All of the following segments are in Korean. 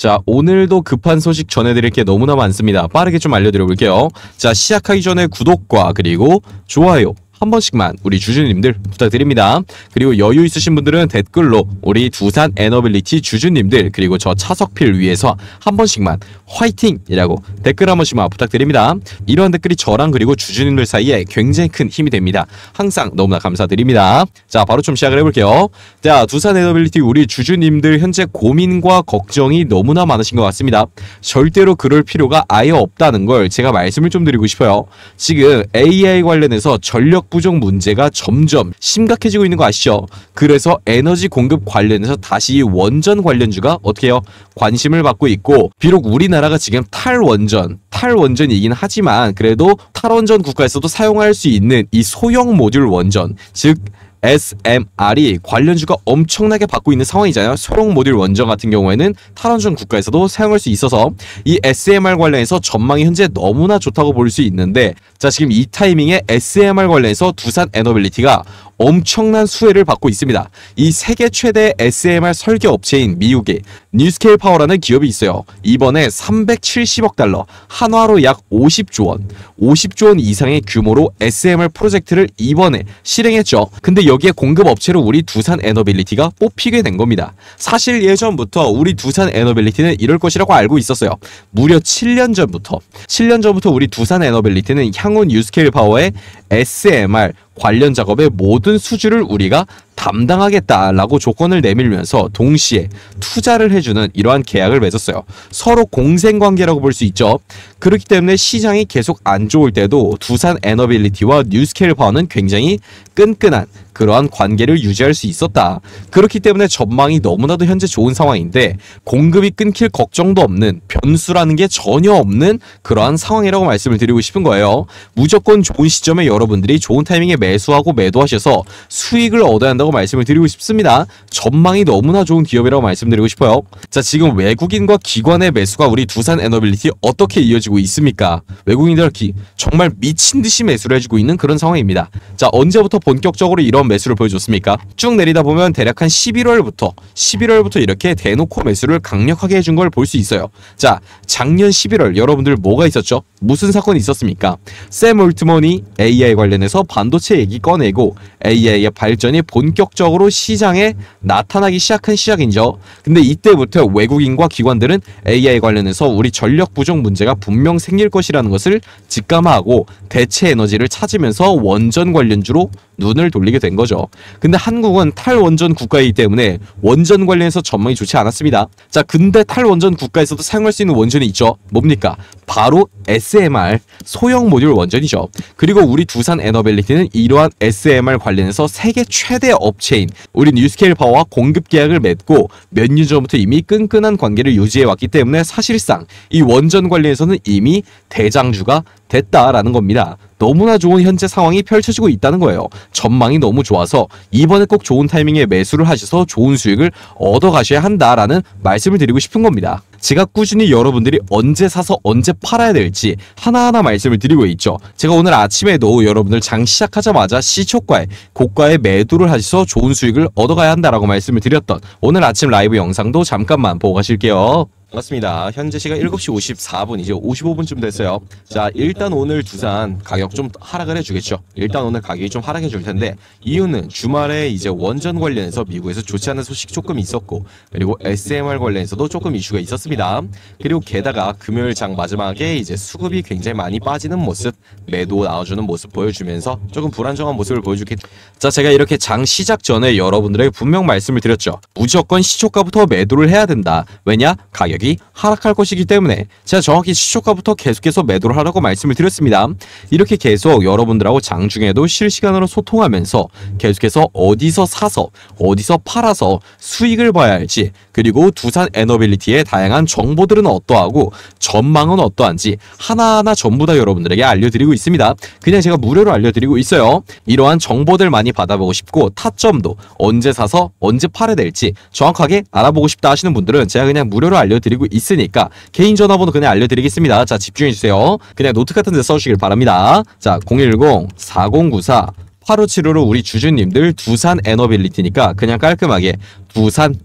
자 오늘도 급한 소식 전해드릴 게 너무나 많습니다. 빠르게 좀 알려드려 볼게요. 자 시작하기 전에 구독과 그리고 좋아요 한 번씩만 우리 주주님들 부탁드립니다. 그리고 여유 있으신 분들은 댓글로 우리 두산 에너빌리티 주주님들 그리고 저 차석필 위해서 한 번씩만 화이팅이라고 댓글 한 번씩만 부탁드립니다. 이러한 댓글이 저랑 그리고 주주님들 사이에 굉장히 큰 힘이 됩니다. 항상 너무나 감사드립니다. 자 바로 좀 시작을 해볼게요. 자 두산 에너빌리티 우리 주주님들 현재 고민과 걱정이 너무나 많으신 것 같습니다. 절대로 그럴 필요가 아예 없다는 걸 제가 말씀을 좀 드리고 싶어요. 지금 AI 관련해서 전력 부족 문제가 점점 심각해지고 있는 거 아시죠? 그래서 에너지 공급 관련해서 다시 원전 관련주가 어떻게 해요? 관심을 받고 있고 비록 우리나라가 지금 탈원전, 탈원전이긴 하지만 그래도 탈원전 국가에서도 사용할 수 있는 이 소형 모듈 원전 즉 SMR이 관련주가 엄청나게 받고 있는 상황이잖아요. 소록 모듈 원전 같은 경우에는 탈원전 국가에서도 사용할 수 있어서 이 SMR 관련해서 전망이 현재 너무나 좋다고 볼 수 있는데 자 지금 이 타이밍에 SMR 관련해서 두산 에너빌리티가 엄청난 수혜를 받고 있습니다. 이 세계 최대 SMR 설계 업체인 미국의 뉴스케일 파워라는 기업이 있어요. 이번에 370억 달러, 한화로 약 50조 원, 50조 원 이상의 규모로 SMR 프로젝트를 이번에 실행했죠. 근데 여기에 공급 업체로 우리 두산 에너빌리티가 뽑히게 된 겁니다. 사실 예전부터 우리 두산 에너빌리티는 이럴 것이라고 알고 있었어요. 무려 7년 전부터 7년 전부터 우리 두산 에너빌리티는 향후 뉴스케일 파워의 SMR 관련 작업의 모든 수주를 우리가 담당하겠다라고 조건을 내밀면서 동시에 투자를 해주는 이러한 계약을 맺었어요. 서로 공생관계라고 볼 수 있죠. 그렇기 때문에 시장이 계속 안 좋을 때도 두산 에너빌리티와 뉴스케일 파워는 굉장히 끈끈한 그러한 관계를 유지할 수 있었다. 그렇기 때문에 전망이 너무나도 현재 좋은 상황인데 공급이 끊길 걱정도 없는 변수라는 게 전혀 없는 그러한 상황이라고 말씀을 드리고 싶은 거예요. 무조건 좋은 시점에 여러분들이 좋은 타이밍에 매수하고 매도하셔서 수익을 얻어야 한다고 기업고 말씀을 드리고 싶습니다. 전망이 너무나 좋은 기업이라고 말씀드리고 싶어요. 자 지금 외국인과 기관의 매수가 우리 두산 에너빌리티 어떻게 이어지고 있습니까? 외국인들 기, 정말 미친 듯이 매수를 해주고 있는 그런 상황입니다. 자 언제부터 본격적으로 이런 매수를 보여줬습니까? 쭉 내리다 보면 대략 한 11월부터 11월부터 이렇게 대놓고 매수를 강력하게 해준 걸 볼 수 있어요. 자 작년 11월 여러분들 뭐가 있었죠? 무슨 사건이 있었습니까? 샘 올트먼이 AI 관련해서 반도체 얘기 꺼내고 AI의 발전이 본격적으로 시장에 나타나기 시작한 시작이죠. 근데 이때부터 외국인과 기관들은 AI 관련해서 우리 전력 부족 문제가 분명 생길 것이라는 것을 직감하고 대체 에너지를 찾으면서 원전 관련주로 눈을 돌리게 된 거죠. 근데 한국은 탈원전 국가이기 때문에 원전 관련해서 전망이 좋지 않았습니다. 자, 근데 탈원전 국가에서도 사용할 수 있는 원전이 있죠. 뭡니까? 바로 SMR 소형 모듈 원전이죠. 그리고 우리 두산 에너빌리티는 이러한 SMR 관련해서 세계 최대 업체인 우리 뉴스케일 파워와 공급 계약을 맺고 몇 년 전부터 이미 끈끈한 관계를 유지해왔기 때문에 사실상 이 원전 관련해서는 이미 대장주가 됐다라는 겁니다. 너무나 좋은 현재 상황이 펼쳐지고 있다는 거예요. 전망이 너무 좋아서 이번에 꼭 좋은 타이밍에 매수를 하셔서 좋은 수익을 얻어가셔야 한다라는 말씀을 드리고 싶은 겁니다. 제가 꾸준히 여러분들이 언제 사서 언제 팔아야 될지 하나하나 말씀을 드리고 있죠. 제가 오늘 아침에도 여러분들 장 시작하자마자 시초과에고가의 매도를 하셔서 좋은 수익을 얻어가야 한다라고 말씀을 드렸던 오늘 아침 라이브 영상도 잠깐만 보고 가실게요. 맞습니다. 현재 시각 7시 54분, 이제 55분쯤 됐어요. 자, 일단 오늘 두산 가격 좀 하락을 해주겠죠. 일단 오늘 가격이 좀 하락해 줄 텐데, 이유는 주말에 이제 원전 관련해서 미국에서 좋지 않은 소식 조금 있었고, 그리고 SMR 관련해서도 조금 이슈가 있었습니다. 그리고 게다가 금요일 장 마지막에 이제 수급이 굉장히 많이 빠지는 모습, 매도 나와주는 모습 보여주면서 조금 불안정한 모습을 보여주기. 자, 제가 이렇게 장 시작 전에 여러분들에게 분명 말씀을 드렸죠. 무조건 시초가부터 매도를 해야 된다. 왜냐? 가격 가격이 하락할 것이기 때문에 제가 정확히 시초가부터 계속해서 매도를 하라고 말씀을 드렸습니다. 이렇게 계속 여러분들하고 장중에도 실시간으로 소통하면서 계속해서 어디서 사서 어디서 팔아서 수익을 봐야 할지 그리고 두산 에너빌리티의 다양한 정보들은 어떠하고 전망은 어떠한지 하나하나 전부 다 여러분들에게 알려드리고 있습니다. 그냥 제가 무료로 알려드리고 있어요. 이러한 정보들 많이 받아보고 싶고 타점도 언제 사서 언제 팔아야 될지 정확하게 알아보고 싶다 하시는 분들은 제가 그냥 무료로 알려드리고 알드리고 있으니까 개인 전화번호 그냥 알려드리겠습니다. 자 집중해주세요. 그냥 노트 같은 데 써주시길 바랍니다. 자010-4094 8575로 우리 주주님들 두산 에너빌리티니까 그냥 깔끔하게 두산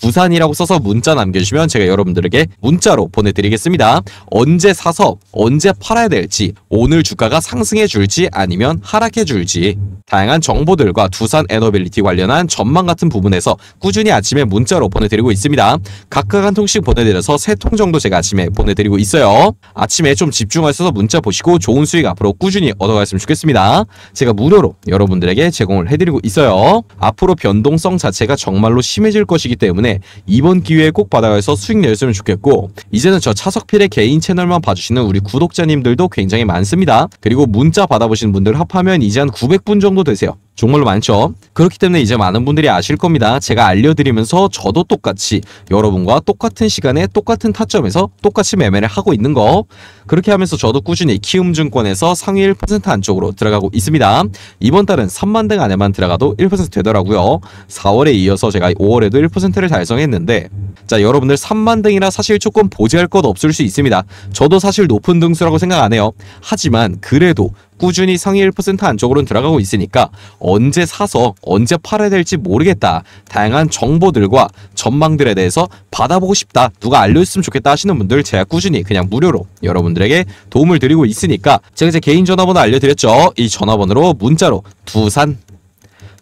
부산이라고 써서 문자 남겨주시면 제가 여러분들에게 문자로 보내드리겠습니다. 언제 사서 언제 팔아야 될지 오늘 주가가 상승해 줄지 아니면 하락해 줄지 다양한 정보들과 두산 에너빌리티 관련한 전망 같은 부분에서 꾸준히 아침에 문자로 보내드리고 있습니다. 각각 한 통씩 보내드려서 세 통 정도 제가 아침에 보내드리고 있어요. 아침에 좀 집중하셔서 문자 보시고 좋은 수익 앞으로 꾸준히 얻어갔으면 좋겠습니다. 제가 무료로 여러분들에게 제공을 해드리고 있어요. 앞으로 변동성 자체가 정말로 심해질 것이기 때문에 때문에 이번 기회에 꼭 받아가서 수익 내 냈으면 좋겠고 이제는 저 차석필의 개인 채널만 봐주시는 우리 구독자님들도 굉장히 많습니다. 그리고 문자 받아보신 분들 합하면 이제 한 900분 정도 되세요. 정말로 많죠. 그렇기 때문에 이제 많은 분들이 아실 겁니다. 제가 알려드리면서 저도 똑같이 여러분과 똑같은 시간에 똑같은 타점에서 똑같이 매매를 하고 있는 거 그렇게 하면서 저도 꾸준히 키움증권에서 상위 1% 안쪽으로 들어가고 있습니다. 이번 달은 3만등 안에만 들어가도 1% 되더라고요. 4월에 이어서 제가 5월에도 1%를 달성했는데 자 여러분들 3만등이라 사실 조금 보지할 것 없을 수 있습니다. 저도 사실 높은 등수라고 생각 안 해요. 하지만 그래도 꾸준히 상위 1%안쪽으로 들어가고 있으니까 언제 사서 언제 팔아야 될지 모르겠다. 다양한 정보들과 전망들에 대해서 받아보고 싶다. 누가 알려줬으면 좋겠다 하시는 분들 제가 꾸준히 그냥 무료로 여러분들에게 도움을 드리고 있으니까 제가 제 개인 전화번호 알려드렸죠. 이 전화번호로 문자로 두산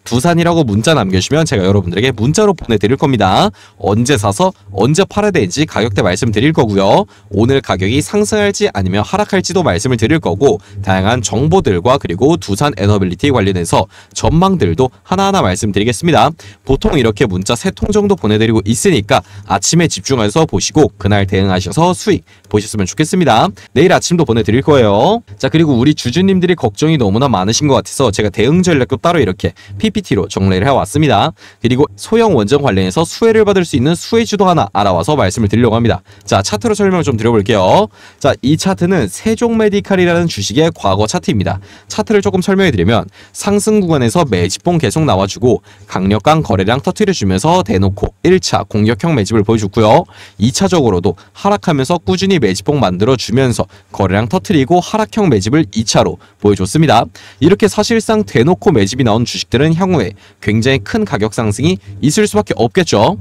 두산이라고 문자 남겨주시면 제가 여러분들에게 문자로 보내드릴 겁니다. 언제 사서 언제 팔아야 되는지 가격대 말씀드릴 거고요. 오늘 가격이 상승할지 아니면 하락할지도 말씀을 드릴 거고 다양한 정보들과 그리고 두산 에너빌리티 관련해서 전망들도 하나하나 말씀드리겠습니다. 보통 이렇게 문자 세 통 정도 보내드리고 있으니까 아침에 집중해서 보시고 그날 대응하셔서 수익 보셨으면 좋겠습니다. 내일 아침도 보내드릴 거예요. 자 그리고 우리 주주님들이 걱정이 너무나 많으신 것 같아서 제가 대응 전략도 따로 이렇게 PP PPT로 정리를 해왔습니다. 그리고 소형 원전 관련해서 수혜를 받을 수 있는 수혜주도 하나 알아와서 말씀을 드리려고 합니다. 자, 차트로 설명 을좀 드려볼게요. 자, 이 차트는 세종메디칼이라는 주식의 과거 차트입니다. 차트를 조금 설명해드리면 상승 구간에서 매집봉 계속 나와주고 강력한 거래량 터트려주면서 대놓고 1차 공격형 매집을 보여줬고요. 2차적으로도 하락하면서 꾸준히 매집봉 만들어주면서 거래량 터트리고 하락형 매집을 2차로 보여줬습니다. 이렇게 사실상 대놓고 매집이 나온 주식들은 향후에 굉장히 큰 가격 상승이 있을 수밖에 없겠죠.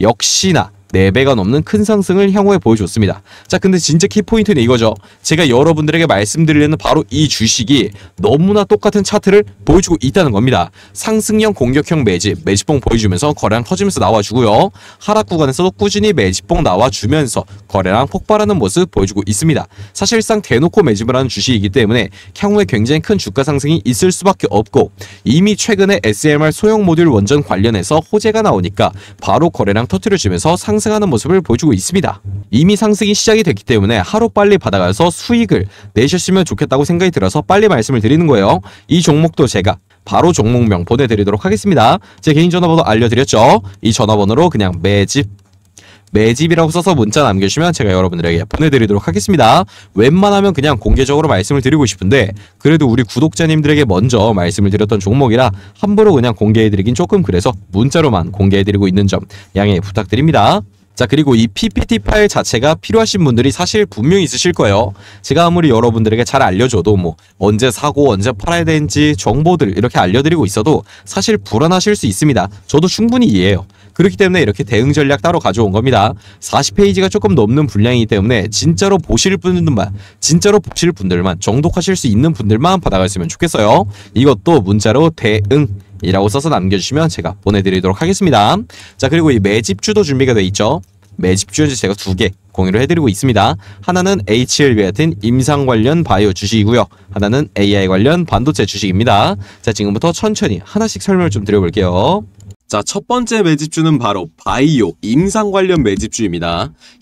역시나 4배가 넘는 큰 상승을 향후에 보여줬습니다. 자 근데 진짜 키포인트는 이거죠. 제가 여러분들에게 말씀드리려는 바로 이 주식이 너무나 똑같은 차트를 보여주고 있다는 겁니다. 상승형 공격형 매집, 매집봉 보여주면서 거래량 터지면서 나와주고요. 하락 구간에서도 꾸준히 매집봉 나와주면서 거래량 폭발하는 모습 보여주고 있습니다. 사실상 대놓고 매집을 하는 주식이기 때문에 향후에 굉장히 큰 주가 상승이 있을 수밖에 없고 이미 최근에 SMR 소형 모듈 원전 관련해서 호재가 나오니까 바로 거래량 터트려주면서 상승 상승하는 모습을 보여주고 있습니다. 이미 상승이 시작이 됐기 때문에 하루빨리 받아가서 수익을 내셨으면 좋겠다고 생각이 들어서 빨리 말씀을 드리는 거예요. 이 종목도 제가 바로 종목명 보내드리도록 하겠습니다. 제 개인 전화번호 알려드렸죠? 이 전화번호로 그냥 매집 매집이라고 써서 문자 남겨주시면 제가 여러분들에게 보내드리도록 하겠습니다. 웬만하면 그냥 공개적으로 말씀을 드리고 싶은데 그래도 우리 구독자님들에게 먼저 말씀을 드렸던 종목이라 함부로 그냥 공개해드리긴 조금 그래서 문자로만 공개해드리고 있는 점 양해 부탁드립니다. 자 그리고 이 PPT 파일 자체가 필요하신 분들이 사실 분명히 있으실 거예요. 제가 아무리 여러분들에게 잘 알려줘도 뭐 언제 사고 언제 팔아야 되는지 정보들 이렇게 알려드리고 있어도 사실 불안하실 수 있습니다. 저도 충분히 이해해요. 그렇기 때문에 이렇게 대응 전략 따로 가져온 겁니다. 40페이지가 조금 넘는 분량이기 때문에 진짜로 보실 분들만 진짜로 보실 분들만 정독하실 수 있는 분들만 받아가시면 좋겠어요. 이것도 문자로 대응 이라고 써서 남겨주시면 제가 보내드리도록 하겠습니다. 자 그리고 이 매집주도 준비가 돼 있죠. 매집주에 제가 두 개 공유를 해드리고 있습니다. 하나는 HLB 같은 임상 관련 바이오 주식이고요. 하나는 AI 관련 반도체 주식입니다. 자 지금부터 천천히 하나씩 설명을 좀 드려볼게요. 자, 첫 번째 매집주는 바로 바이오 임상 관련 매집주입니다.